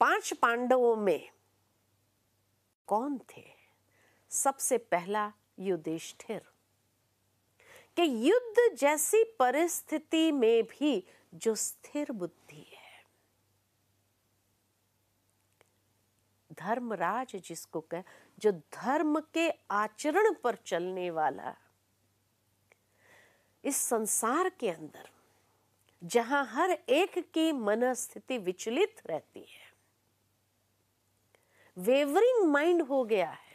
पांच पांडवों में कौन थे सबसे पहला युधिष्ठिर कि युद्ध जैसी परिस्थिति में भी जो स्थिर बुद्धि है धर्मराज जिसको कह जो धर्म के आचरण पर चलने वाला इस संसार के अंदर जहां हर एक की मनस्थिति विचलित रहती है वेवरिंग माइंड हो गया है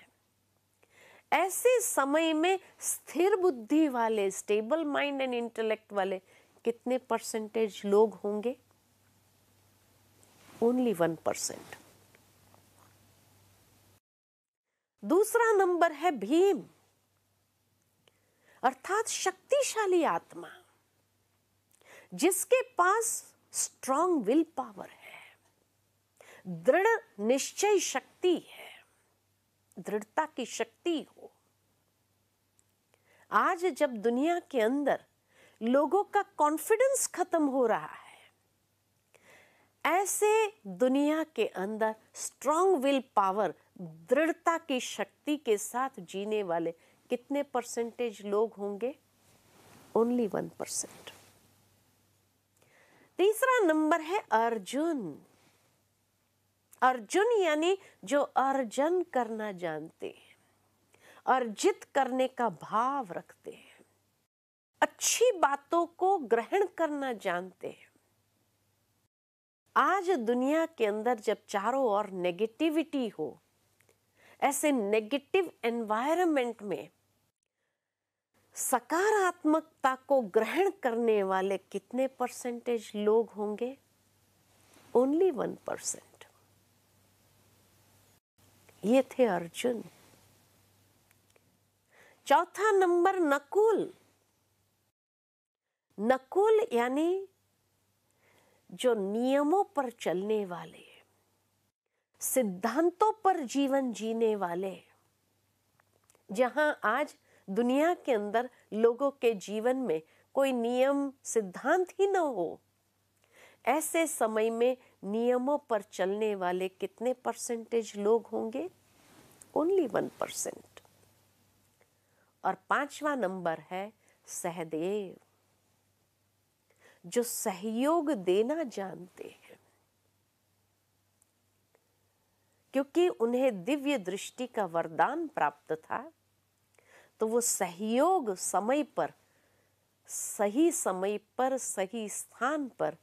ऐसे समय में स्थिर बुद्धि वाले स्टेबल माइंड एंड इंटेलेक्ट वाले कितने परसेंटेज लोग होंगे ओनली वन परसेंट दूसरा नंबर है भीम अर्थात शक्तिशाली आत्मा जिसके पास स्ट्रांग विल पावर है दृढ़ निश्चय शक्ति है दृढ़ता की शक्ति हो आज जब दुनिया के अंदर लोगों का कॉन्फिडेंस खत्म हो रहा है ऐसे दुनिया के अंदर स्ट्रांग विल पावर दृढ़ता की शक्ति के साथ जीने वाले कितने परसेंटेज लोग होंगे ओनली वन परसेंट तीसरा नंबर है अर्जुन अर्जुन यानी जो अर्जन करना जानते हैं अर्जित करने का भाव रखते हैं अच्छी बातों को ग्रहण करना जानते हैं आज दुनिया के अंदर जब चारों ओर नेगेटिविटी हो ऐसे नेगेटिव एनवायरनमेंट में सकारात्मकता को ग्रहण करने वाले कितने परसेंटेज लोग होंगे ओनली वन परसेंट ये थे अर्जुन चौथा नंबर नकुल नकुल यानी जो नियमों पर चलने वाले सिद्धांतों पर जीवन जीने वाले जहां आज दुनिया के अंदर लोगों के जीवन में कोई नियम सिद्धांत ही न हो ऐसे समय में नियमों पर चलने वाले कितने परसेंटेज लोग होंगे ओनली वन परसेंट और पांचवा नंबर है सहदेव जो सहयोग देना जानते हैं क्योंकि उन्हें दिव्य दृष्टि का वरदान प्राप्त था तो वो सहयोग समय पर सही समय पर सही स्थान पर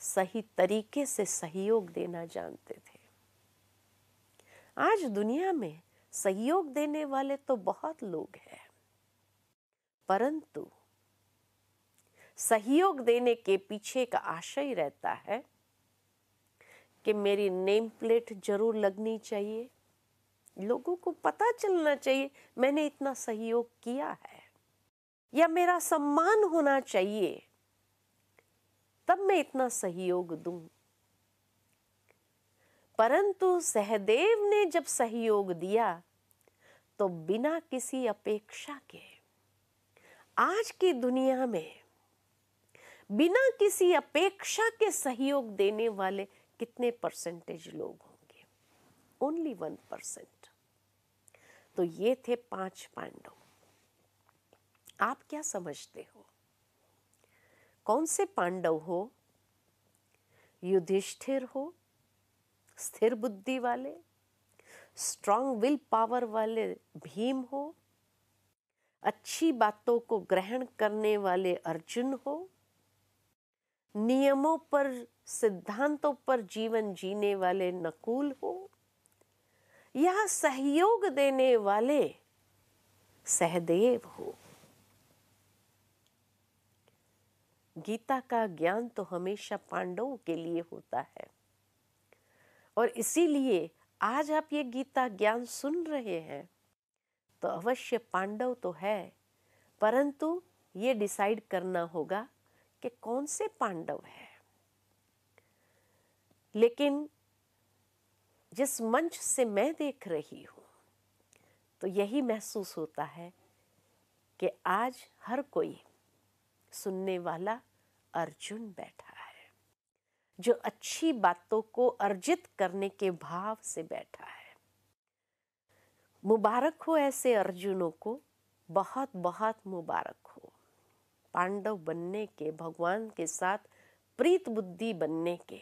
सही तरीके से सहयोग देना जानते थे आज दुनिया में सहयोग देने वाले तो बहुत लोग हैं परंतु सहयोग देने के पीछे का आशय रहता है कि मेरी नेम प्लेट जरूर लगनी चाहिए लोगों को पता चलना चाहिए मैंने इतना सहयोग किया है या मेरा सम्मान होना चाहिए तब मैं इतना सहयोग दूं परंतु सहदेव ने जब सहयोग दिया तो बिना किसी अपेक्षा के आज की दुनिया में बिना किसी अपेक्षा के सहयोग देने वाले कितने परसेंटेज लोग होंगे ओनली वन परसेंट तो ये थे पांच पांडव आप क्या समझते हो कौन से पांडव हो युधिष्ठिर हो स्थिर बुद्धि वाले स्ट्रांग विल पावर वाले भीम हो अच्छी बातों को ग्रहण करने वाले अर्जुन हो नियमों पर सिद्धांतों पर जीवन जीने वाले नकुल हो या सहयोग देने वाले सहदेव हो गीता का ज्ञान तो हमेशा पांडवों के लिए होता है और इसीलिए आज आप ये गीता ज्ञान सुन रहे हैं तो अवश्य पांडव तो है परंतु ये डिसाइड करना होगा कि कौन से पांडव है लेकिन जिस मंच से मैं देख रही हूं तो यही महसूस होता है कि आज हर कोई सुनने वाला अर्जुन बैठा है जो अच्छी बातों को अर्जित करने के भाव से बैठा है मुबारक हो ऐसे अर्जुनों को बहुत बहुत मुबारक हो पांडव बनने के भगवान के साथ प्रीत बुद्धि बनने के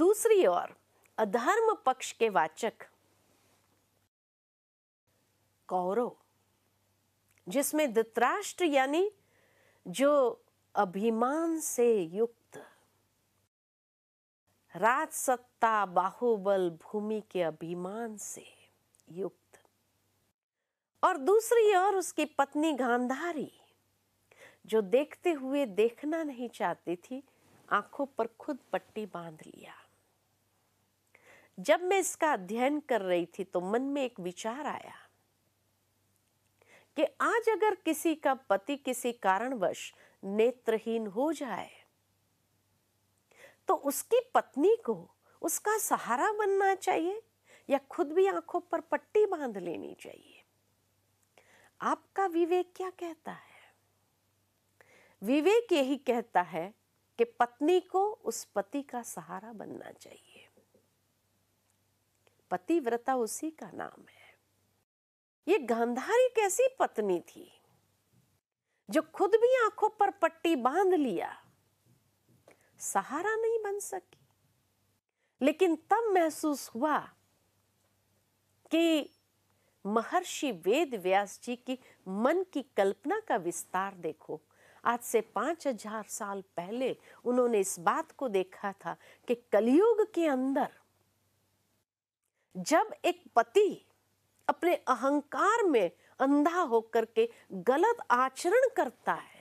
दूसरी ओर अधर्म पक्ष के वाचक कौरव जिसमें धृतराष्ट्र यानी जो अभिमान से युक्त राजसत्ता बाहुबल भूमि के अभिमान से युक्त और दूसरी ओर उसकी पत्नी गांधारी जो देखते हुए देखना नहीं चाहती थी आंखों पर खुद पट्टी बांध लिया जब मैं इसका अध्ययन कर रही थी तो मन में एक विचार आया कि आज अगर किसी का पति किसी कारणवश नेत्रहीन हो जाए तो उसकी पत्नी को उसका सहारा बनना चाहिए या खुद भी आंखों पर पट्टी बांध लेनी चाहिए आपका विवेक क्या कहता है विवेक यही कहता है कि पत्नी को उस पति का सहारा बनना चाहिए पतिव्रता उसी का नाम है ये गांधारी कैसी पत्नी थी जो खुद भी आंखों पर पट्टी बांध लिया सहारा नहीं बन सकी लेकिन तब महसूस हुआ कि महर्षि वेद व्यास जी की मन की कल्पना का विस्तार देखो आज से पांच हजार साल पहले उन्होंने इस बात को देखा था कि कलयुग के अंदर जब एक पति अपने अहंकार में अंधा होकर के गलत आचरण करता है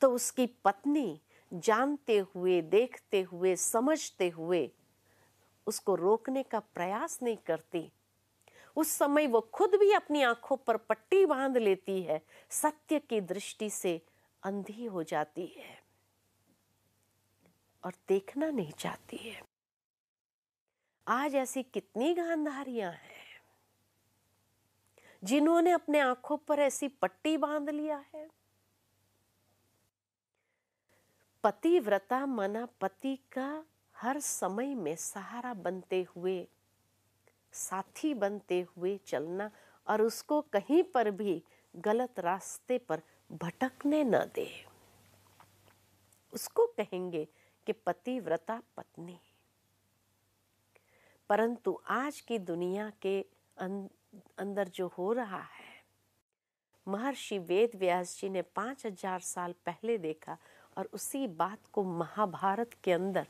तो उसकी पत्नी जानते हुए देखते हुए समझते हुए उसको रोकने का प्रयास नहीं करती उस समय वो खुद भी अपनी आंखों पर पट्टी बांध लेती है सत्य की दृष्टि से अंधी हो जाती है और देखना नहीं चाहती है आज ऐसी कितनी गांधारियां हैं जिन्होंने अपने आंखों पर ऐसी पट्टी बांध लिया है पतिव्रता मना पति का हर समय में सहारा बनते हुए साथी बनते हुए चलना और उसको कहीं पर भी गलत रास्ते पर भटकने न दे उसको कहेंगे कि पतिव्रता पत्नी परंतु आज की दुनिया के अं- अंदर जो हो रहा है महर्षि वेद व्यास जी ने पांच हजार साल पहले देखा और उसी बात को महाभारत के अंदर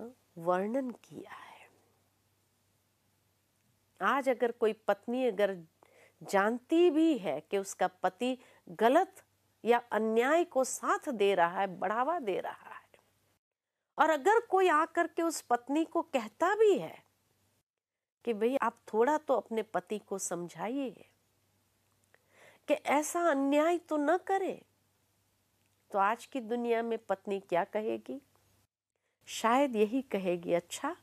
हाँ, वर्णन किया है आज अगर कोई पत्नी अगर जानती भी है कि उसका पति गलत या अन्याय को साथ दे रहा है बढ़ावा दे रहा है और अगर कोई आकर के उस पत्नी को कहता भी है कि भई आप थोड़ा तो अपने पति को समझाइए कि ऐसा अन्याय तो न करे तो आज की दुनिया में पत्नी क्या कहेगी शायद यही कहेगी अच्छा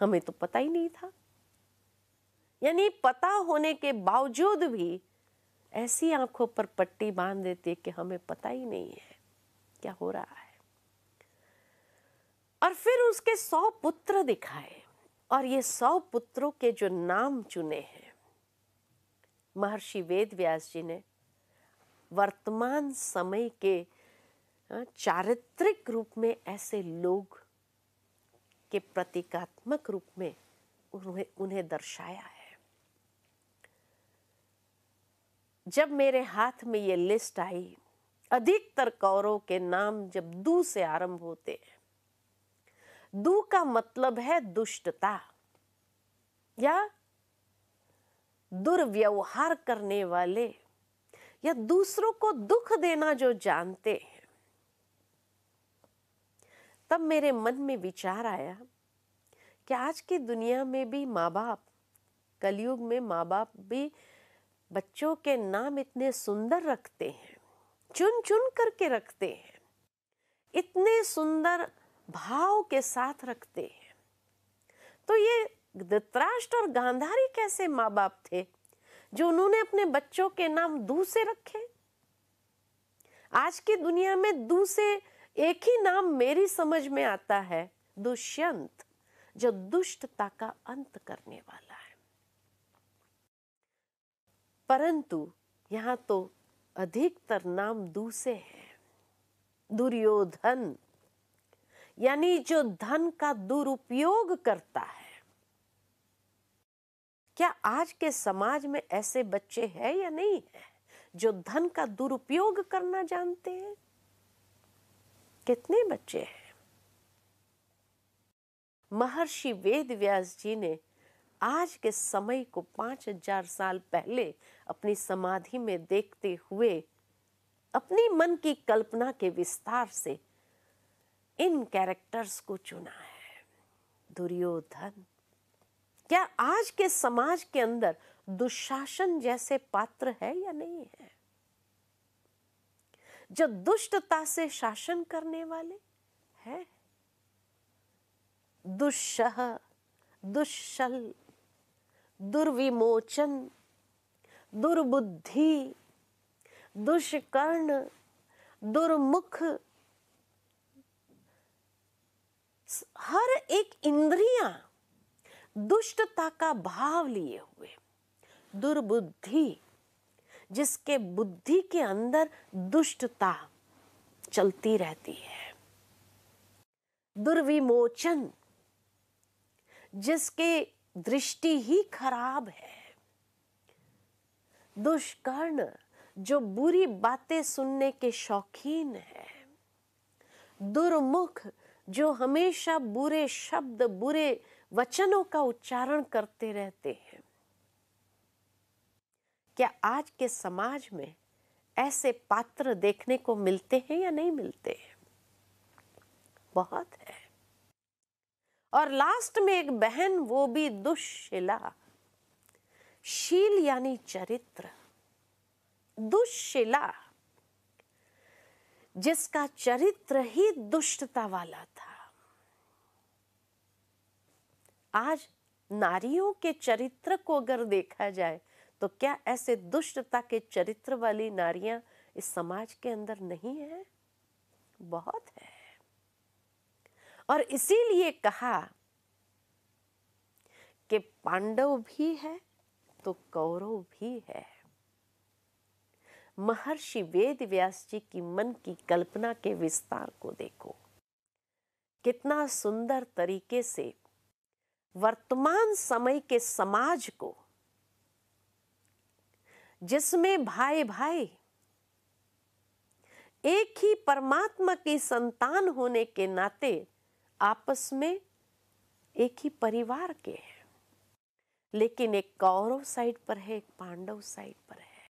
हमें तो पता ही नहीं था यानी पता होने के बावजूद भी ऐसी आंखों पर पट्टी बांध देती है कि हमें पता ही नहीं है क्या हो रहा है और फिर उसके सौ पुत्र दिखाए और ये सौ पुत्रों के जो नाम चुने हैं महर्षि वेद व्यास जी ने वर्तमान समय के चारित्रिक रूप में ऐसे लोग के प्रतीकात्मक रूप में उन्हें उन्हें दर्शाया है जब मेरे हाथ में ये लिस्ट आई अधिकतर कौरों के नाम जब दू से आरंभ होते हैं दू का मतलब है दुष्टता या दुर्व्यवहार करने वाले या दूसरों को दुख देना जो जानते हैं तब मेरे मन में विचार आया कि आज की दुनिया में भी माँ बाप कलयुग में माँ बाप भी बच्चों के नाम इतने सुंदर रखते हैं चुन चुन करके रखते हैं इतने सुंदर भाव के साथ रखते हैं तो ये धृतराष्ट्र और गांधारी कैसे माँ बाप थे जो उन्होंने अपने बच्चों के नाम दू से रखे आज की दुनिया में दू से एक ही नाम मेरी समझ में आता है दुष्यंत जो दुष्टता का अंत करने वाला है परंतु यहां तो अधिकतर नाम दू से है दुर्योधन यानी जो धन का दुरुपयोग करता है क्या आज के समाज में ऐसे बच्चे हैं या नहीं है जो धन का दुरुपयोग करना जानते हैं कितने बच्चे हैं महर्षि वेद व्यास जी ने आज के समय को पांच हजार साल पहले अपनी समाधि में देखते हुए अपनी मन की कल्पना के विस्तार से इन कैरेक्टर्स को चुना है दुर्योधन क्या आज के समाज के अंदर दुशासन जैसे पात्र है या नहीं है जो दुष्टता से शासन करने वाले हैं दुशह दुश्शल दुर्विमोचन दुर्बुद्धि दुष्कर्ण दुर्मुख हर एक इंद्रिया दुष्टता का भाव लिए हुए दुर्बुद्धि जिसके बुद्धि के अंदर दुष्टता चलती रहती है दुर्विमोचन जिसके दृष्टि ही खराब है दुष्कर्ण जो बुरी बातें सुनने के शौकीन है दुर्मुख जो हमेशा बुरे शब्द बुरे वचनों का उच्चारण करते रहते हैं क्या आज के समाज में ऐसे पात्र देखने को मिलते हैं या नहीं मिलते हैं बहुत है और लास्ट में एक बहन वो भी दुष्शिला शील यानी चरित्र दुशिला जिसका चरित्र ही दुष्टता वाला था आज नारियों के चरित्र को अगर देखा जाए तो क्या ऐसे दुष्टता के चरित्र वाली नारियां इस समाज के अंदर नहीं है बहुत है और इसीलिए कहा कि पांडव भी है तो कौरव भी है महर्षि वेद व्यास जी की मन की कल्पना के विस्तार को देखो कितना सुंदर तरीके से वर्तमान समय के समाज को जिसमें भाई भाई एक ही परमात्मा की संतान होने के नाते आपस में एक ही परिवार के हैं लेकिन एक कौरव साइड पर है एक पांडव साइड पर है